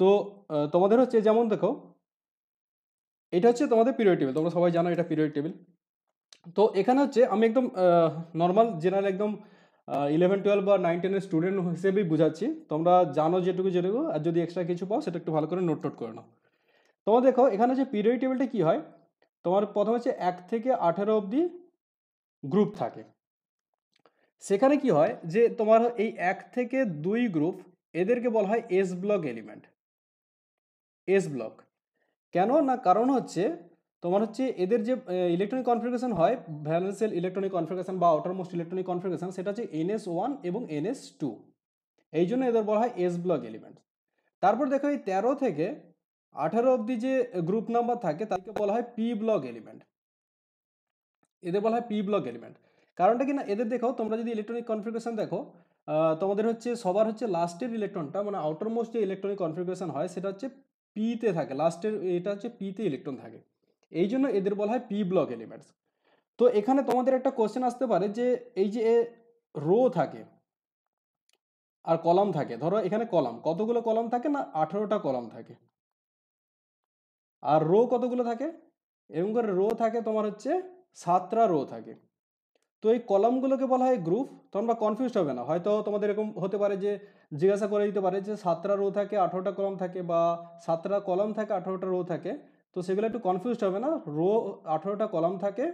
তো তোমাদের হচ্ছে যেমন দেখো এটা হচ্ছে তোমাদের পিরিয়ড টেবিল তোমরা সবাই জানো এটা পিরিয়ড টেবিল তো এখানে হচ্ছে আমি একদম নর্মাল জেনারেল একদম ইলেভেন টুয়েলভ বা নাইন টেনের স্টুডেন্ট হিসেবেই বুঝাচ্ছি তোমরা জানো যেটুকু যেটুকু আর যদি এক্সট্রা কিছু পাও সেটা একটু ভালো করে নোট টোট করে নাও তোমার দেখো এখানে যে পিরিয়ড টেবিলটা কী হয় তোমার প্রথমে হচ্ছে এক থেকে আঠেরো অবধি গ্রুপ থাকে সেখানে কি হয় যে তোমার এই এক থেকে দুই গ্রুপ এদেরকে বলা হয় S block element S block কেন না কারণ হচ্ছে তোমার হচ্ছে এদের যে ইলেকট্রনিক কনফিগারেশন হয় ভ্যালেন্স ইলেকট্রনিক কনফিগারেশন বা আউটারমোস্ট ইলেকট্রনিক কনফিগারেশন সেটা হচ্ছে এনএস ওয়ান এবং এনএস টু এই জন্য এদের বলা হয় এস ব্লক এলিমেন্ট তারপর দেখো এই তেরো থেকে আঠারো অবধি যে গ্রুপ নাম্বার থাকে তাকে বলা হয় পি ব্লক এলিমেন্ট এদের বলা হয় পি ব্লক এলিমেন্ট কারণটা কি না এদের দেখো তোমরা যদি ইলেকট্রনিক কনফিগারেশন দেখো তোমাদের হচ্ছে সবার হচ্ছে লাস্টের ইলেকট্রনটা মানে আউটারমোস্ট যে ইলেকট্রনিক কনফিগারেশন হয় সেটা হচ্ছে পিতে থাকে লাস্টের এটা হচ্ছে পিতে ইলেকট্রন থাকে এই জন্য এদের বলা হয় পি ব্লক এলিমেন্টস তো এখানে তোমাদের একটা কোয়েশ্চেন আসতে পারে যে এই যে রো থাকে আর কলাম থাকে ধরো এখানে কলাম কতগুলো কলাম থাকে না আঠারোটা কলাম থাকে আর রো কতগুলো থাকে এরকম করে রো থাকে তোমার হচ্ছে সাতটা রো থাকে তো এই কলামগুলোকে বলা হয় গ্রুপ তোমরা কনফিউজ হবে না হয়তো তোমাদের এরকম হতে পারে যে জিজ্ঞাসা করে দিতে পারে যে সাতটা রো থাকে আঠারোটা কলম থাকে বা সাতটা কলম থাকে আঠারোটা রো থাকে তো সেগুলো একটু কনফিউজ হবে না রো আঠারোটা কলম থাকে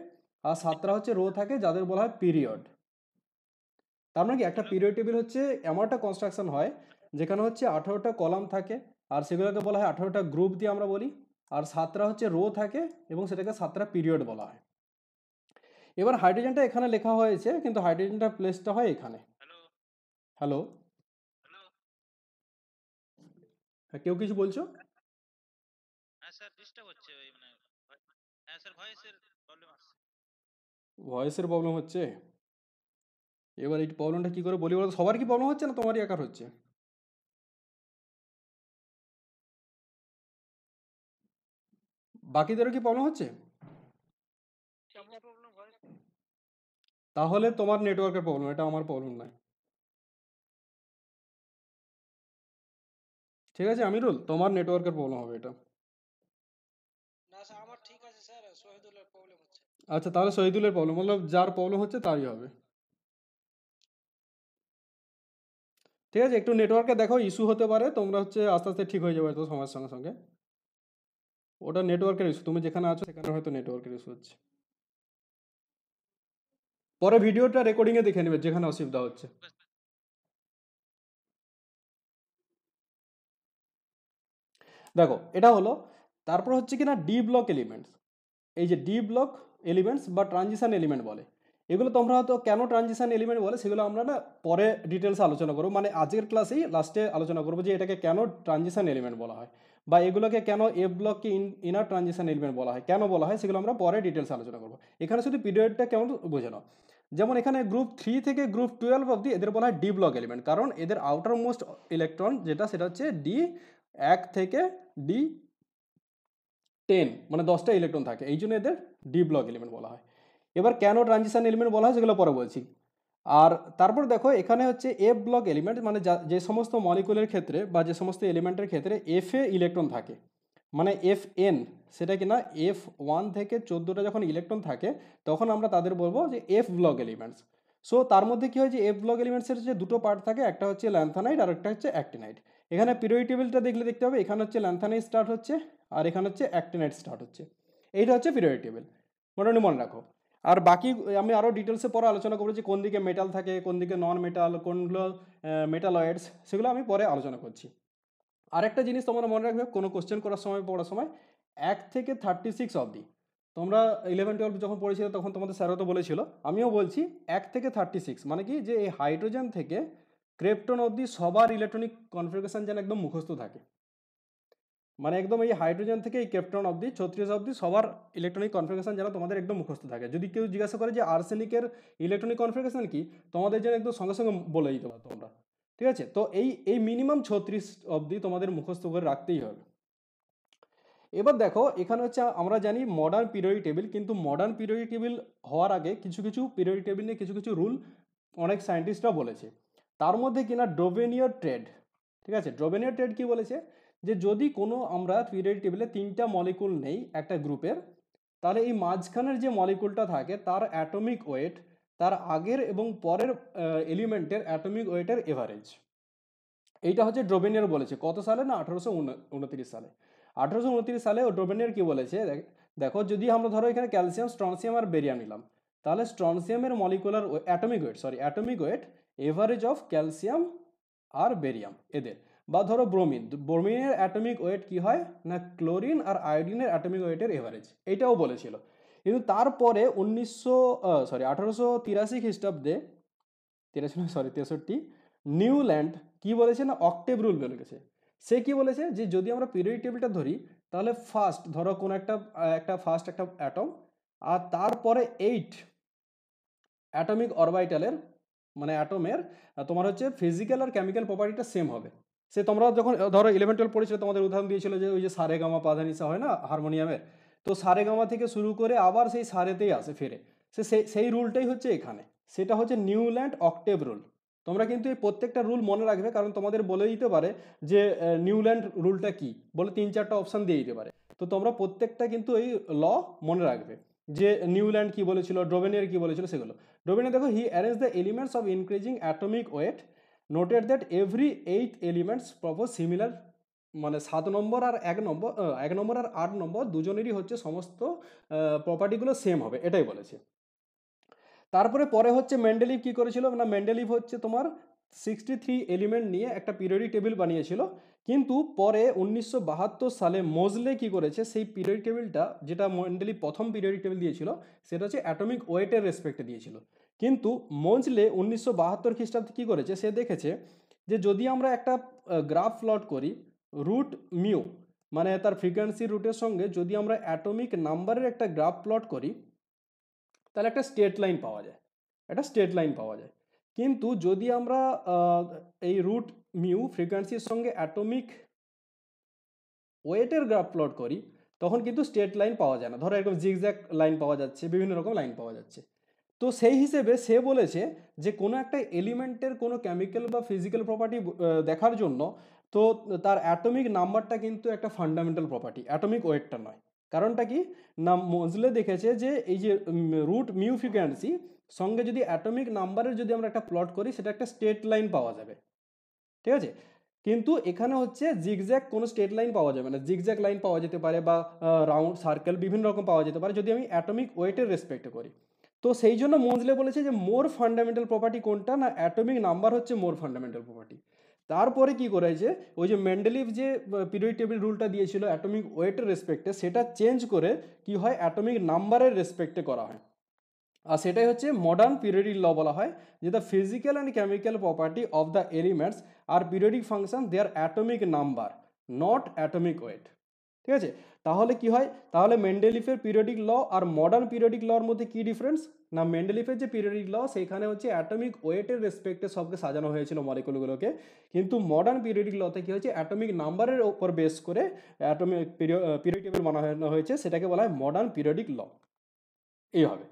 আর সাতটা হচ্ছে রো থাকে যাদের বলা হয় পিরিয়ড তার মানে কি একটা পিরিয়ড আচ্ছা। টেবিল হচ্ছে এমন একটা কনস্ট্রাকশন হয় যেখানে হচ্ছে আঠারোটা কলাম থাকে আর সেগুলোকে বলা হয় আঠারোটা গ্রুপ দিয়ে আমরা বলি আর সাতটা হচ্ছে রো থাকে এবং সেটাকে সাতটা পিরিয়ড বলা হয় এবার হাইড্রোজেনটা এখানে লেখা হয়েছে কিন্তু হাইড্রোজেনটা প্লেসটা হয় এখানে হ্যালো হ্যাঁ কেউ কিছু বলছো হ্যাঁ মানে ভয়েসের হ্যাঁ প্রবলেম হচ্ছে এবার এই প্রবলেমটা কি করে বলি বলো সবার কি প্রবলেম হচ্ছে না তোমারই একার হচ্ছে বাকিদেরও কি প্রবলেম হচ্ছে তাহলে তোমার নেটওয়ার্কের প্রবলেম এটা আমার প্রবলেম নয় ঠিক আছে আমিরুল তোমার নেটওয়ার্কের প্রবলেম হবে এটা আচ্ছা তাহলে শহীদুলের প্রবলেম মতলব যার প্রবলেম হচ্ছে তারই হবে ঠিক আছে একটু নেটওয়ার্কে দেখো ইস্যু হতে পারে তোমরা হচ্ছে আস্তে আস্তে ঠিক হয়ে যাবে তো সময়ের সঙ্গে সঙ্গে ওটা নেটওয়ার্কের ইস্যু তুমি যেখানে আছো সেখানে হয়তো নেটওয়ার্কের ইস্যু হচ্ছে পরে ভিডিওটা রেকর্ডিংয়ে দেখে নেবে যেখানে অসুবিধা হচ্ছে দেখো এটা হলো তারপর হচ্ছে কি না ডি ব্লক এলিমেন্টস এই যে ডি ব্লক এলিমেন্টস বা ট্রানজিশান এলিমেন্ট বলে এগুলো তোমরা হয়তো কেন ট্রানজিশান এলিমেন্ট বলে সেগুলো আমরা না পরে ডিটেলসে আলোচনা করবো মানে আজকের ক্লাসেই লাস্টে আলোচনা করবো যে এটাকে কেন ট্রানজিশান এলিমেন্ট বলা হয় বা এগুলোকে কেন এফ ব্লককে ইনার ট্রানজিশন এলিমেন্ট বলা হয় কেন বলা হয় সেগুলো আমরা পরে ডিটেলস আলোচনা করবো এখানে শুধু পিরিয়ডটা কেমন বোঝানো যেমন এখানে গ্রুপ থ্রি থেকে গ্রুপ টুয়েলভ অবধি এদের বলা হয় ডি ব্লক এলিমেন্ট কারণ এদের আউটার মোস্ট ইলেকট্রন যেটা সেটা হচ্ছে ডি এক থেকে ডি টেন মানে দশটা ইলেকট্রন থাকে এই জন্য এদের ডি ব্লক এলিমেন্ট বলা হয় এবার কেন ট্রানজিশন এলিমেন্ট বলা হয় সেগুলো পরে বলছি আর তারপর দেখো এখানে হচ্ছে এফ ব্লক এলিমেন্ট মানে যে সমস্ত মলিকুলের ক্ষেত্রে বা যে সমস্ত এলিমেন্টের ক্ষেত্রে এফ এ ইলেকট্রন থাকে মানে এফ এন সেটা কি না এফ ওয়ান থেকে চোদ্দোটা যখন ইলেকট্রন থাকে তখন আমরা তাদের বলবো যে এফ ব্লক এলিমেন্টস সো তার মধ্যে কী হয় যে এফ ব্লক এলিমেন্টসের যে দুটো পার্ট থাকে একটা হচ্ছে ল্যান্থানাইট আর একটা হচ্ছে অ্যাক্টিনাইট এখানে পিরিয়ডিটেবিলটা দেখলে দেখতে হবে এখানে হচ্ছে ল্যান্থানাইট স্টার্ট হচ্ছে আর এখানে হচ্ছে অ্যাক্টিনাইট স্টার্ট হচ্ছে এইটা হচ্ছে পিরিয়ডিটেবিল মোটামুটি মনে রাখো আর বাকি আমি আরও ডিটেলসে পরে আলোচনা করেছি যে কোন দিকে মেটাল থাকে কোন দিকে নন মেটাল কোনগুলো মেটালয়েডস সেগুলো আমি পরে আলোচনা করছি আরেকটা জিনিস তোমরা মনে রাখবে কোনো কোশ্চেন করার সময় পড়ার সময় এক থেকে থার্টি সিক্স অবধি তোমরা ইলেভেন টুয়েলভ যখন পড়েছিলে তখন তোমাদের স্যারও তো বলেছিল আমিও বলছি এক থেকে থার্টি সিক্স মানে কি যে এই হাইড্রোজেন থেকে ক্রেপ্টন অবধি সবার ইলেকট্রনিক কনফিগারেশন যেন একদম মুখস্থ থাকে মানে একদম এই হাইড্রোজেন থেকে এই ক্যাপ্টন অবধি ছত্রিশ অবধি সবার ইলেকট্রনিক কনফিগারেশন যেন তোমাদের একদম মুখস্থ থাকে যদি কেউ জিজ্ঞাসা করে যে আর্সেনিকের ইলেকট্রনিক কনফিগারেশন কি তোমাদের যেন একদম সঙ্গে সঙ্গে বলে দিতে পারো তোমরা ঠিক আছে তো এই এই মিনিমাম ছত্রিশ অবধি তোমাদের মুখস্থ করে রাখতেই হবে এবার দেখো এখানে হচ্ছে আমরা জানি মডার্ন পিরিয়ডিক টেবিল কিন্তু মডার্ন পিরিয়ডিক টেবিল হওয়ার আগে কিছু কিছু পিরিয়ডিক টেবিল নিয়ে কিছু কিছু রুল অনেক সায়েন্টিস্টরা বলেছে তার মধ্যে কিনা ড্রোবেনিয়র ট্রেড ঠিক আছে ড্রোভেনীয় ট্রেড কি বলেছে যে যদি কোনো আমরা পিরিয়ড টেবিলে তিনটা মলিকুল নেই একটা গ্রুপের তাহলে এই মাঝখানের যে মলিকুলটা থাকে তার অ্যাটমিক ওয়েট তার আগের এবং পরের এলিমেন্টের অ্যাটমিক ওয়েটের এভারেজ এইটা হচ্ছে ড্রোবেনিয়ার বলেছে কত সালে না আঠারোশো উনত্রিশ সালে আঠারোশো উনত্রিশ সালে ও ড্রোবেনিয়ার কী বলেছে দেখো যদি আমরা ধরো এখানে ক্যালসিয়াম স্ট্রনসিয়াম আর বেরিয়া নিলাম তাহলে স্ট্রনসিয়ামের molecular atomic weight sorry atomic weight average of calcium আর বেরিয়াম এদের বা ধরো ব্রোমিন ব্রোমিনের অ্যাটমিক ওয়েট কি হয় না ক্লোরিন আর আয়োডিনের অ্যাটমিক ওয়েটের এভারেজ এটাও বলেছিল কিন্তু তারপরে উনিশশো সরি আঠারোশো তিরাশি খ্রিস্টাব্দে তিরাশি সরি তেষট্টি নিউল্যান্ড কি বলেছে না অক্টেভ রুল বলেছে সে কি বলেছে যে যদি আমরা পিরিয়ড টেবিলটা ধরি তাহলে ফার্স্ট ধরো কোনো একটা একটা ফার্স্ট একটা অ্যাটম আর তারপরে এইট অ্যাটমিক অরবাইটালের মানে অ্যাটমের তোমার হচ্ছে ফিজিক্যাল আর কেমিক্যাল প্রপার্টিটা সেম হবে সে তোমরা যখন ধরো ইলেভেন টুয়েলভ পড়েছিল তোমাদের উদাহরণ দিয়েছিল যে ওই যে সারে গামা পাধানিসা হয় না হারমোনিয়ামের তো সারে গামা থেকে শুরু করে আবার সেই সারেতেই আসে ফিরে সে সেই রুলটাই হচ্ছে এখানে সেটা হচ্ছে নিউল্যান্ড অক্টেভ রুল তোমরা কিন্তু এই প্রত্যেকটা রুল মনে রাখবে কারণ তোমাদের বলে দিতে পারে যে নিউল্যান্ড রুলটা কি বলে তিন চারটা অপশান দিয়ে দিতে পারে তো তোমরা প্রত্যেকটা কিন্তু এই ল মনে রাখবে যে নিউল্যান্ড কি বলেছিল ড্রোবেনিয়ার কি বলেছিল সেগুলো ড্রোবেনিয়ার দেখো he arrange the elements of increasing atomic weight noted that every eight elements প্রপো সিমিলার মানে সাত নম্বর আর এক নম্বর এক নম্বর আর আট নম্বর দুজনেরই হচ্ছে সমস্ত প্রপার্টিগুলো সেম হবে এটাই বলেছে তারপরে পরে হচ্ছে মেন্ডেলিভ কি করেছিল না মেন্ডেলিভ হচ্ছে তোমার সিক্সটি থ্রি এলিমেন্ট নিয়ে একটা পিরিয়ডি টেবিল বানিয়েছিল কিন্তু পরে উনিশশো সালে মজলে কি করেছে সেই পিরিয়ডিক টেবিলটা যেটা মেন্ডেলি প্রথম পিরিয়ডিক টেবিল দিয়েছিল সেটা হচ্ছে অ্যাটমিক ওয়েটের রেসপেক্টে দিয়েছিল কিন্তু মঞ্জলে উনিশশো বাহাত্তর খ্রিস্টাব্দে কী করেছে সে দেখেছে যে যদি আমরা একটা গ্রাফ প্লট করি রুট মিউ মানে তার ফ্রিকোয়েন্সি রুটের সঙ্গে যদি আমরা অ্যাটমিক নাম্বারের একটা গ্রাফ প্লট করি তাহলে একটা স্টেট লাইন পাওয়া যায় একটা স্টেট লাইন পাওয়া যায় কিন্তু যদি আমরা এই রুট মিউ ফ্রিকোয়েন্সির সঙ্গে অ্যাটমিক ওয়েটের গ্রাফ প্লট করি তখন কিন্তু স্টেট লাইন পাওয়া যায় না ধরো এরকম জিগজ্যাক লাইন পাওয়া যাচ্ছে বিভিন্ন রকম লাইন পাওয়া যাচ্ছে তো সেই হিসেবে সে বলেছে যে কোনো একটা এলিমেন্টের কোনো কেমিক্যাল বা ফিজিক্যাল প্রপার্টি দেখার জন্য তো তার অ্যাটমিক নাম্বারটা কিন্তু একটা ফান্ডামেন্টাল প্রপার্টি অ্যাটমিক ওয়েটটা নয় কারণটা কি নাম মজলে দেখেছে যে এই যে রুট মিউ সঙ্গে যদি অ্যাটমিক নাম্বারের যদি আমরা একটা প্লট করি সেটা একটা স্টেট লাইন পাওয়া যাবে ঠিক আছে কিন্তু এখানে হচ্ছে জিগজ্যাক কোনো স্টেট লাইন পাওয়া যাবে না জিগজ্যাক লাইন পাওয়া যেতে পারে বা রাউন্ড সার্কেল বিভিন্ন রকম পাওয়া যেতে পারে যদি আমি অ্যাটমিক ওয়েটের রেসপেক্ট করি তো সেই জন্য মোজলে বলেছে যে মোর ফান্ডামেন্টাল প্রপার্টি কোনটা না অ্যাটমিক নাম্বার হচ্ছে মোর ফান্ডামেন্টাল প্রপার্টি তারপরে কি করেছে ওই যে মেন্ডেলিভ যে পিরিয়ড টেবিল রুলটা দিয়েছিল অ্যাটমিক ওয়েটের রেসপেক্টে সেটা চেঞ্জ করে কি হয় অ্যাটমিক নাম্বারের রেসপেক্টে করা হয় আর সেটাই হচ্ছে মডার্ন পিরিয়ডিক ল বলা হয় যে the physical and chemical property of the elements are periodic function they are atomic number not atomic weight ঠিক আছে তাহলে কি হয় তাহলে মেন্ডেলিফের পিরিয়ডিক ল আর মডার্ন পিরিয়ডিক লর মধ্যে কি ডিফারেন্স না মেন্ডেলিফের যে পিরিয়ডিক ল সেখানে হচ্ছে অ্যাটমিক ওয়েটের রেসপেক্টে সবকে সাজানো হয়েছিল মলিকুলগুলোকে কিন্তু মডার্ন পিরিয়ডিক লতে কি হয়েছে অ্যাটমিক নাম্বারের ওপর বেস করে অ্যাটমিক পিরিয়ড টেবিল বানানো হয়েছে সেটাকে বলা হয় মডার্ন পিরিয়ডিক ল এইভাবে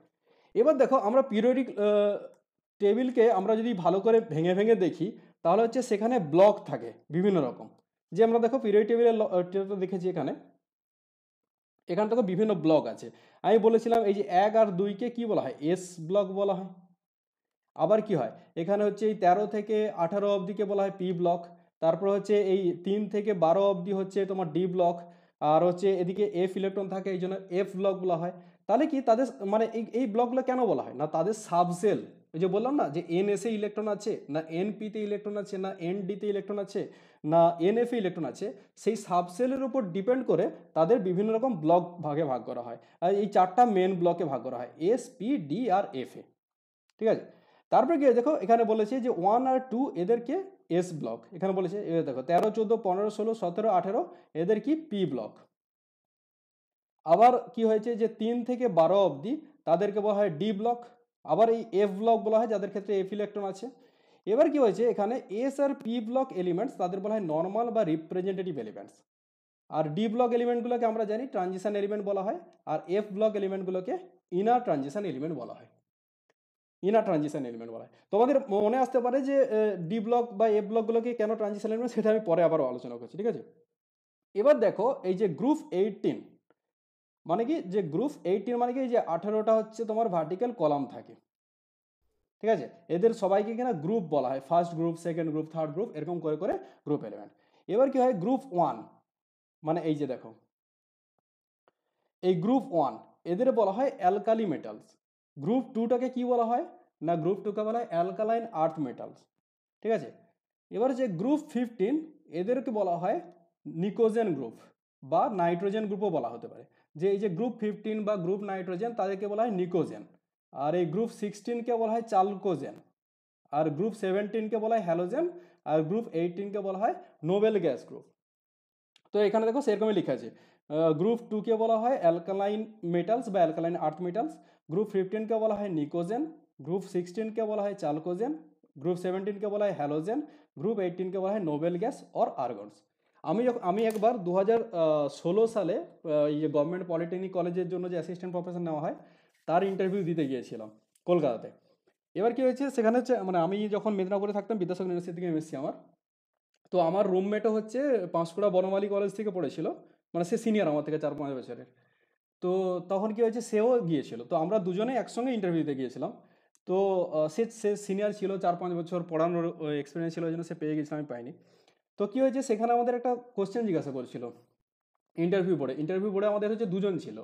এবার দেখো আমরা পিরিয়ডিক টেবিলকে আমরা যদি ভালো করে ভেঙে ভেঙে দেখি তাহলে হচ্ছে সেখানে ব্লক থাকে বিভিন্ন রকম যে আমরা দেখো পিরিয়ড টেবিলের দেখেছি এখানে এখান থেকে বিভিন্ন ব্লক আছে আমি বলেছিলাম এই যে এক আর দুইকে কি বলা হয় এস ব্লক বলা হয় আবার কি হয় এখানে হচ্ছে এই তেরো থেকে আঠারো অবধিকে বলা হয় পি ব্লক তারপর হচ্ছে এই তিন থেকে বারো অবধি হচ্ছে তোমার ডি ব্লক আর হচ্ছে এদিকে এফ ইলেকট্রন থাকে এই জন্য এফ ব্লক বলা হয় তাহলে কি তাদের মানে এই এই ব্লকগুলো কেন বলা হয় না তাদের সাবসেল ওই যে বললাম না যে এন এসে ইলেকট্রন আছে না এন পিতে ইলেকট্রন আছে না এন ডিতে ইলেকট্রন আছে না এন এফে ইলেকট্রন আছে সেই সাবসেলের উপর ডিপেন্ড করে তাদের বিভিন্ন রকম ব্লক ভাগে ভাগ করা হয় আর এই চারটা মেন ব্লকে ভাগ করা হয় এস পি ডি আর এফ এ ঠিক আছে তারপরে গিয়ে দেখো এখানে বলেছে যে ওয়ান আর টু এদেরকে এস ব্লক এখানে বলেছে এ দেখো তেরো চোদ্দো পনেরো ষোলো সতেরো আঠেরো এদের কি পি ব্লক আবার কি হয়েছে যে তিন থেকে বারো অবধি তাদেরকে বলা হয় ডি ব্লক আবার এই এফ ব্লক বলা হয় যাদের ক্ষেত্রে এফ ইলেকট্রন আছে এবার কি হয়েছে এখানে এস আর পি ব্লক এলিমেন্টস তাদের বলা হয় নর্মাল বা রিপ্রেজেন্টেটিভ এলিমেন্টস আর ডি ব্লক এলিমেন্টগুলোকে আমরা জানি ট্রানজিশান এলিমেন্ট বলা হয় আর এফ ব্লক এলিমেন্টগুলোকে ইনার ট্রানজিশান এলিমেন্ট বলা হয় ইনার ট্রানজিশান এলিমেন্ট বলা হয় তোমাদের মনে আসতে পারে যে ডি ব্লক বা এফ ব্লকগুলোকে কেন ট্রানজিশান এলিমেন্ট সেটা আমি পরে আবার আলোচনা করছি ঠিক আছে এবার দেখো এই যে গ্রুপ এইটিন মানে কি যে গ্রুপ এইটির মানে কি যে আঠেরোটা হচ্ছে তোমার ভার্টিক্যাল কলাম থাকে ঠিক আছে এদের সবাইকে কিনা গ্রুপ বলা হয় first group second group third group এরকম করে করে গ্রুপ এলিমেন্ট এবার কি হয় গ্রুপ ওয়ান মানে এই যে দেখো এই গ্রুপ ওয়ান এদের বলা হয় অ্যালকালি মেটালস গ্রুপ টুটাকে কি বলা হয় না গ্রুপ টুকে বলা হয় অ্যালকালাইন আর্থ মেটালস ঠিক আছে এবার যে গ্রুপ ফিফটিন এদেরকে বলা হয় নিকোজেন গ্রুপ বা নাইট্রোজেন গ্রুপ বলা হতে পারে যে এই যে গ্রুপ 15 কে বলা হয় নিকোজেন আর এই গ্রুপ 16 কে বলা হয় chalcogen আর গ্রুপ 17 কে বলা হয় halogen আর গ্রুপ 18 কে বলা হয় নোবেল গ্যাস গ্রুপ তো এখানে দেখো শেয়ার কমে লেখা আছে গ্রুপ 2 কে বলা হয় অ্যালকালাইন মেটলস বা অ্যালকালাইন আর্থ মেটলস গ্রুপ 15 কে বলা হয় নিকোজেন গ্রুপ 16 কে বলা হয় chalcogen গ্রুপ 17 কে বলা হয় halogen গ্রুপ 18 কে বলা হয় নোবেল গ্যাস আর আর্গনস আমি যখন আমি একবার দু ষোলো সালে এই যে গভর্নমেন্ট পলিটেকনিক কলেজের জন্য যে অ্যাসিস্ট্যান্ট প্রফেসর নেওয়া হয় তার ইন্টারভিউ দিতে গিয়েছিলাম কলকাতাতে এবার কী হয়েছে সেখানে হচ্ছে মানে আমি যখন মেদিনীপুরে থাকতাম বিদ্যাসাগর ইউনিভার্সিটি থেকে এসেছি আমার তো আমার রুমমেটও হচ্ছে পাঁশকুড়া বনমালী কলেজ থেকে পড়েছিল মানে সে সিনিয়র আমার থেকে চার পাঁচ বছরের তো তখন কী হয়েছে সেও গিয়েছিল তো আমরা দুজনে একসঙ্গে ইন্টারভিউ দিতে গিয়েছিলাম তো সে সে সিনিয়র ছিল চার পাঁচ বছর পড়ানোর এক্সপিরিয়েন্স ছিল ওই জন্য সে পেয়ে গেছিলাম আমি পাইনি তো কী হয়েছে সেখানে আমাদের একটা কোশ্চেন জিজ্ঞাসা করছিল ইন্টারভিউ বোর্ডে ইন্টারভিউ বোর্ডে আমাদের হচ্ছে দুজন ছিল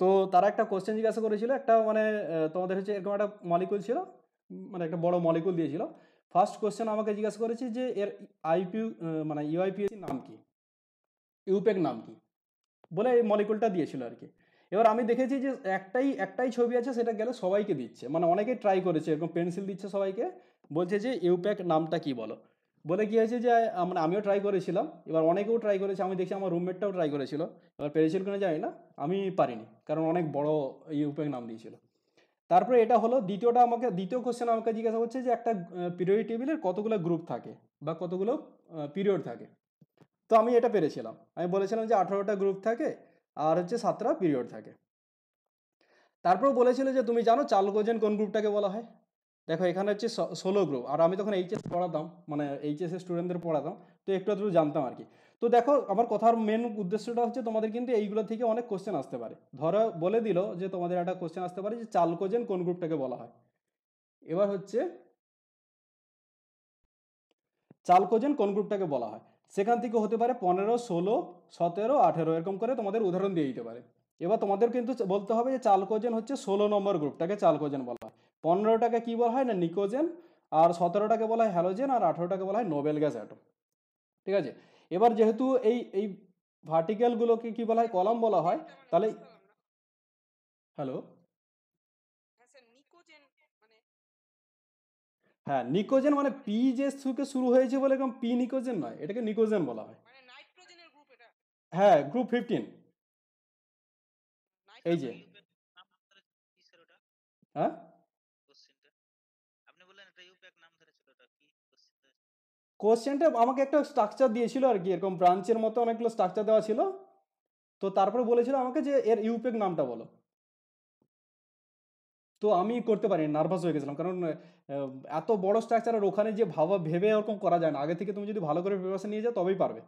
তো তারা একটা কোশ্চেন জিজ্ঞাসা করেছিল একটা মানে তোমাদের হচ্ছে এরকম একটা মলিকুল ছিল মানে একটা বড় মলিকুল দিয়েছিল ফার্স্ট কোশ্চেন আমাকে জিজ্ঞাসা করেছে যে এর আইপিউ মানে ইউআইপিএসির নাম কি ইউপেক e নাম কি বলে এই মলিকুলটা দিয়েছিল আর কি এবার আমি দেখেছি যে একটাই একটাই ছবি আছে সেটা গেলে সবাইকে দিচ্ছে মানে অনেকেই ট্রাই করেছে এরকম পেন্সিল দিচ্ছে সবাইকে বলছে যে ইউপ্যাক e নামটা কি বলো বলে কি হয়েছে যে মানে আমিও ট্রাই করেছিলাম এবার অনেকেও ট্রাই করেছে আমি দেখছি আমার রুমমেটটাও ট্রাই করেছিল এবার পেরেছিল কিনা জানি না আমি পারিনি কারণ অনেক বড় উপায় নাম দিয়েছিল তারপরে এটা হলো দ্বিতীয়টা আমাকে দ্বিতীয় কোশ্চেন আমাকে জিজ্ঞাসা করছে যে একটা পিরিয়ড টেবিলের কতগুলো গ্রুপ থাকে বা কতগুলো পিরিয়ড থাকে তো আমি এটা পেরেছিলাম আমি বলেছিলাম যে আঠারোটা গ্রুপ থাকে আর হচ্ছে সাতটা পিরিয়ড থাকে তারপরেও বলেছিল যে তুমি জানো চালকোজেন কোন গ্রুপটাকে বলা হয় দেখো এখানে হচ্ছে ষোলো গ্রুপ আর আমি তখন এইচএস পড়াতাম মানে এইচএসের স্টুডেন্টদের পড়াতাম তো একটু একটু জানতাম আর কি তো দেখো আমার কথার মেন উদ্দেশ্যটা হচ্ছে তোমাদের কিন্তু এইগুলো থেকে অনেক কোশ্চেন আসতে পারে ধরো বলে দিল যে তোমাদের একটা কোশ্চেন আসতে পারে যে চালকোজেন কোন গ্রুপটাকে বলা হয় এবার হচ্ছে চালকোজেন কোন গ্রুপটাকে বলা হয় সেখান থেকে হতে পারে পনেরো ষোলো সতেরো আঠেরো এরকম করে তোমাদের উদাহরণ দিয়ে দিতে পারে এবার তোমাদের কিন্তু বলতে হবে যে চালকোজেন হচ্ছে ষোলো নম্বর গ্রুপটাকে চালকোজেন বলা হয় পনেরোটাকে কী বলা হয় না নিকোজেন আর সতেরোটাকে বলা হয় হ্যালোজেন আর আঠেরোটাকে বলা হয় নোবেল গ্যাস অ্যাটম ঠিক আছে এবার যেহেতু এই এই ভার্টিক্যালগুলোকে কী বলা হয় কলাম বলা হয় তাহলে হ্যালো হ্যাঁ নিকোজেন মানে পি যে থেকে শুরু হয়েছে বলে এরকম পি নিকোজেন নয় এটাকে নিকোজেন বলা হয় হ্যাঁ গ্রুপ ফিফটিন এই যে হ্যাঁ কোশ্চেনটা আমাকে একটা স্ট্রাকচার দিয়েছিল আর কি এরকম ব্রাঞ্চের মতো অনেকগুলো স্ট্রাকচার দেওয়া ছিল তো তারপরে বলেছিল আমাকে যে এর ইউপেক e নামটা বলো তো আমি করতে পারি নার্ভাস হয়ে গেছিলাম কারণ এত বড় স্ট্রাকচার আর ওখানে যে ভাবা ভেবে ওরকম করা যায় না আগে থেকে তুমি যদি ভালো করে প্রিপারেশন নিয়ে যাও তবেই পারবে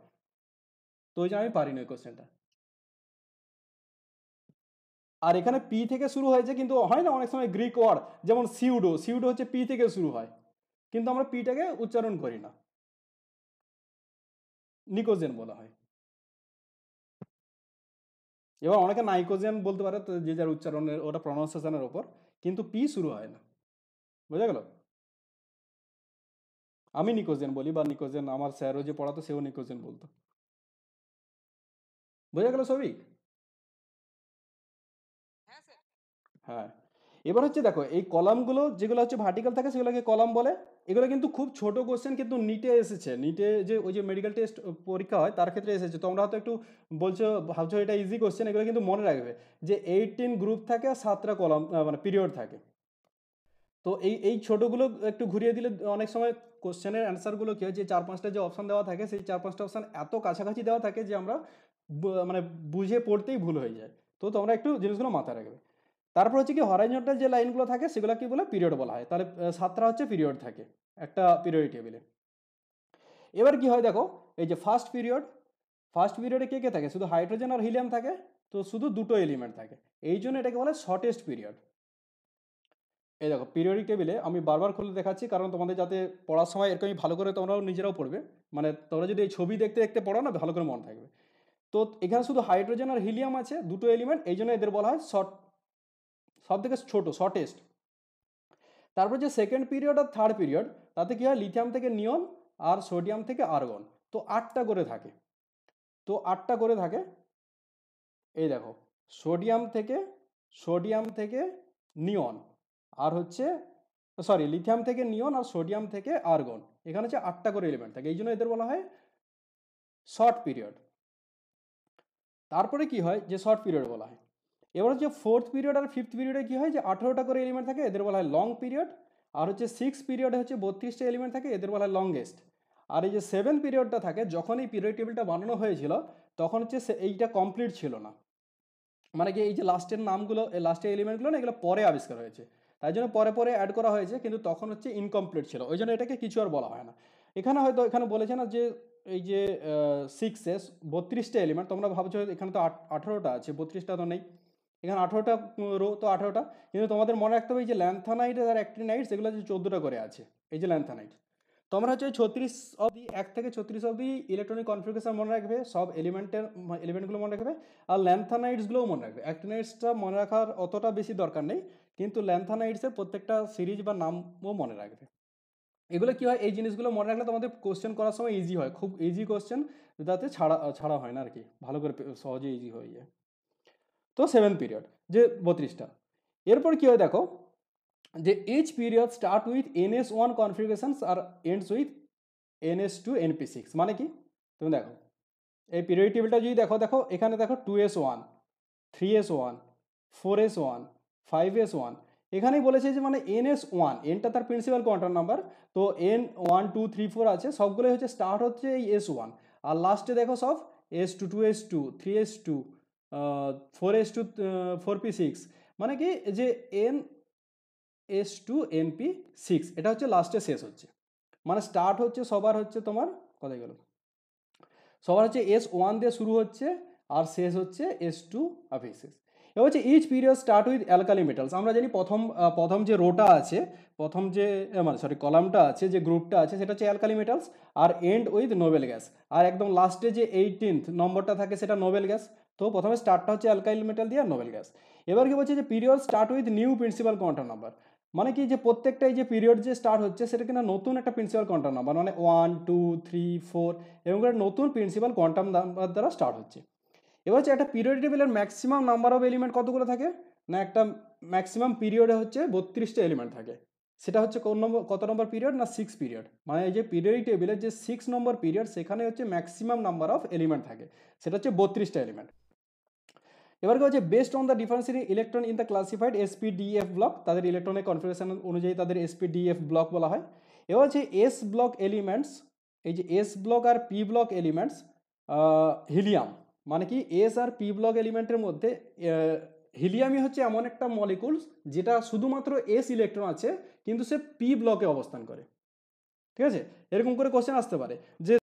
তো ওই জন্য আমি পারিনি ওই কোশ্চেনটা আর এখানে পি থেকে শুরু হয়েছে কিন্তু হয় না অনেক সময় গ্রিক ওয়ার্ড যেমন সিউডো সিউডো হচ্ছে পি থেকে শুরু হয় কিন্তু আমরা পিটাকে উচ্চারণ করি না নিকোজেন বলা হয় এবার অনেকে নাইকোজেন বলতে পারে যে যার উচ্চারণের ওটা প্রনাউন্সিয়েশনের ওপর কিন্তু পি শুরু হয় না বোঝা গেল আমি নিকোজেন বলি বা নিকোজেন আমার স্যারও যে পড়াতো সেও নিকোজেন বলতো বোঝা গেল সবই হ্যাঁ এবার হচ্ছে দেখো এই কলামগুলো যেগুলো হচ্ছে ভার্টিক্যাল থাকে সেগুলোকে কলাম বলে এগুলো কিন্তু খুব ছোট কোশ্চেন কিন্তু নিটে এসেছে নিটে যে ওই যে মেডিকেল টেস্ট পরীক্ষা হয় তার ক্ষেত্রে এসেছে তোমরা হয়তো একটু বলছো ভাবছো এটা ইজি কোশ্চেন এগুলো কিন্তু মনে রাখবে যে এইটিন গ্রুপ থাকে আর সাতটা কলাম মানে পিরিয়ড থাকে তো এই এই ছোটোগুলো একটু ঘুরিয়ে দিলে অনেক সময় কোশ্চেনের অ্যান্সারগুলো কী হয় যে চার পাঁচটা যে অপশান দেওয়া থাকে সেই চার পাঁচটা অপশান এত কাছাকাছি দেওয়া থাকে যে আমরা মানে বুঝে পড়তেই ভুল হয়ে যায় তো তোমরা একটু জিনিসগুলো মাথায় রাখবে তারপর হচ্ছে কি হরাইজন্টাল যে লাইনগুলো থাকে সেগুলো কি বলে পিরিয়ড বলা হয় তাহলে সাতটা হচ্ছে পিরিয়ড থাকে একটা পিরিয়ড টেবিলে এবার কি হয় দেখো এই যে ফার্স্ট পিরিয়ড ফার্স্ট পিরিয়ডে কে কে থাকে শুধু হাইড্রোজেন আর হিলিয়াম থাকে তো শুধু দুটো এলিমেন্ট থাকে এই জন্য এটাকে বলে শর্টেস্ট পিরিয়ড এই দেখো পিরিয়ডিক টেবিলে আমি বারবার খুলে দেখাচ্ছি কারণ তোমাদের যাতে পড়ার সময় এরকমই ভালো করে তোমরাও নিজেরাও পড়বে মানে তোমরা যদি এই ছবি দেখতে দেখতে পড়ো না ভালো করে মনে থাকবে তো এখানে শুধু হাইড্রোজেন আর হিলিয়াম আছে দুটো এলিমেন্ট এই জন্য এদের বলা হয় শর্ট সব থেকে ছোটো শর্টেস্ট তারপর যে সেকেন্ড পিরিয়ড আর থার্ড পিরিয়ড তাতে কী হয় লিথিয়াম থেকে নিয়ন আর সোডিয়াম থেকে আর্গন তো আটটা করে থাকে তো আটটা করে থাকে এই দেখো সোডিয়াম থেকে সোডিয়াম থেকে নিয়ন আর হচ্ছে সরি লিথিয়াম থেকে নিয়ন আর সোডিয়াম থেকে আর্গন এখানে হচ্ছে আটটা করে এলিমেন্ট থাকে এই জন্য এদের বলা হয় শর্ট পিরিয়ড তারপরে কি হয় যে শর্ট পিরিয়ড বলা হয় এবার হচ্ছে ফোর্থ পিরিয়ড আর ফিফথ পিরিয়ডে কী হয় যে আঠেরোটা করে এলিমেন্ট থাকে এদের বলা হয় লং পিরিয়ড আর হচ্ছে সিক্স পিরিয়ডে হচ্ছে বত্রিশটা এলিমেন্ট থাকে এদের বলা হয় লংগেস্ট আর এই যে সেভেন পিরিয়ডটা থাকে যখন এই পিরিয়ড টেবিলটা বানানো হয়েছিল তখন হচ্ছে এইটা কমপ্লিট ছিল না মানে কি এই যে লাস্টের নামগুলো লাস্টের এলিমেন্টগুলো না এগুলো পরে আবিষ্কার হয়েছে তাই জন্য পরে পরে অ্যাড করা হয়েছে কিন্তু তখন হচ্ছে ইনকমপ্লিট ছিল ওই জন্য এটাকে কিছু আর বলা হয় না এখানে হয়তো এখানে বলেছে না যে এই যে সিক্সেস বত্রিশটা এলিমেন্ট তোমরা ভাবছো এখানে তো আঠারোটা আছে বত্রিশটা তো নেই এখানে আঠারোটা রো তো আঠারোটা কিন্তু তোমাদের মনে রাখতে হবে এই যে ল্যান্থানাইট আর অ্যাক্টিনাইট সেগুলো হচ্ছে চোদ্দোটা করে আছে এই যে ল্যান্থানাইট তোমরা হচ্ছে ছত্রিশ অবধি এক থেকে ছত্রিশ অবধি ইলেকট্রনিক কনফিগারেশন মনে রাখবে সব এলিমেন্টের এলিমেন্টগুলো মনে রাখবে আর ল্যান্থানাইটসগুলোও মনে রাখবে অ্যাক্টিনাইটসটা মনে রাখার অতটা বেশি দরকার নেই কিন্তু ল্যান্থানাইটসের প্রত্যেকটা সিরিজ বা নামও মনে রাখবে এগুলো কী হয় এই জিনিসগুলো মনে রাখলে তোমাদের কোশ্চেন করার সময় ইজি হয় খুব ইজি কোশ্চেন যাতে ছাড়া ছাড়া হয় না আর কি ভালো করে সহজে ইজি হয়ে যায় তো সেভেন পিরিয়ড যে বত্রিশটা এরপর কী হয় দেখো যে each period start with n s one configurations আর ends with n s two p six মানে কি তুমি দেখো এই পিরিয়ড টেবিলটা যদি দেখো দেখো এখানে দেখো two s one three s one four s one five s one এখানেই বলেছে যে মানে এন এস ওয়ান এনটা তার প্রিন্সিপাল কন্ট্রোল নাম্বার তো n one two three four আছে সবগুলোই হচ্ছে স্টার্ট হচ্ছে এই এস ওয়ান আর লাস্টে দেখো সব s two two s two three s two four s two four p six মানে কি যে n s two n p six এটা হচ্ছে লাস্টে শেষ হচ্ছে মানে স্টার্ট হচ্ছে সবার হচ্ছে তোমার কথাই গেল সবার হচ্ছে এস ওয়ান দিয়ে শুরু হচ্ছে আর শেষ হচ্ছে এস টু অফিসেস এবার হচ্ছে each period start with alkali metals আমরা জানি প্রথম প্রথম যে রোটা আছে প্রথম যে মানে সরি কলামটা আছে যে গ্রুপটা আছে সেটা হচ্ছে অ্যালকালি মেটালস আর এন্ড উইথ নোবেল গ্যাস আর একদম লাস্টে যে এইটিন্থ নম্বরটা থাকে সেটা নোবেল গ্যাস তো প্রথমে স্টার্টটা হচ্ছে অ্যালকাইল মেটাল দিয়ে আর নোবেল গ্যাস এবার কি বলছে যে period start with new principal quantum number মানে কি যে প্রত্যেকটা এই যে পিরিয়ড যে স্টার্ট হচ্ছে সেটা কিনা নতুন একটা প্রিন্সিপাল কোয়ান্টাম নাম্বার মানে ওয়ান টু থ্রি ফোর এবং একটা নতুন প্রিন্সিপাল কোয়ান্টাম নাম্বার দ্বারা স্টার্ট হচ্ছে এবার হচ্ছে একটা পিরিয়ড টেবিলের ম্যাক্সিমাম নাম্বার অফ এলিমেন্ট কতগুলো থাকে না একটা ম্যাক্সিমাম পিরিয়ডে হচ্ছে বত্রিশটা এলিমেন্ট থাকে সেটা হচ্ছে কোন নম্বর কত নম্বর পিরিয়ড না সিক্স পিরিয়ড মানে এই যে পিরিয়ড টেবিলের যে সিক্স নম্বর পিরিয়ড সেখানে হচ্ছে ম্যাক্সিমাম নাম্বার অফ এলিমেন্ট থাকে সেটা হচ্ছে বত্রিশটা এলিমেন্ট এবার হচ্ছে based on the differentiating electron in the classified F block তাদের ইলেকট্রনের কনফিগারেশন অনুযায়ী তাদের এফ ব্লক বলা হয় এবার হচ্ছে এস ব্লক এলিমেন্টস এই যে এস ব্লক আর পি ব্লক এলিমেন্টস হিলিয়াম মানে কি এস আর পি ব্লক এলিমেন্টের মধ্যে হিলিয়ামই হচ্ছে এমন একটা মলিকুলস যেটা শুধুমাত্র এস ইলেকট্রন আছে কিন্তু সে পি ব্লকে অবস্থান করে ঠিক আছে এরকম করে কোশ্চেন আসতে পারে যে